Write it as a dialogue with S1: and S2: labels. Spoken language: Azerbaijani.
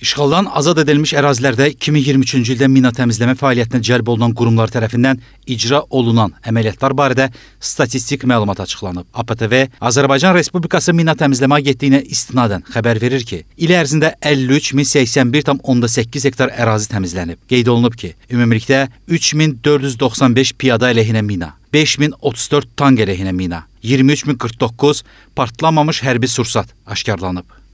S1: İşğaldan azad edilmiş ərazilərdə 2023-cü ildə mina təmizləmə fəaliyyətinə cəlb olunan qurumlar tərəfindən icra olunan əməliyyatlar barədə statistik məlumat açıqlanıb. APTV Azərbaycan Respublikası Mina Təmizləmə Agentliyinə istinadən xəbər verir ki, il ərzində 53081,8 hektar ərazi təmizlənib. Qeyd olunub ki, ümumilikdə 3495 piyada əleyhinə mina, 5034 tank əleyhinə mina, 23049 partlamamış hərbi sursat aşkarlanıb.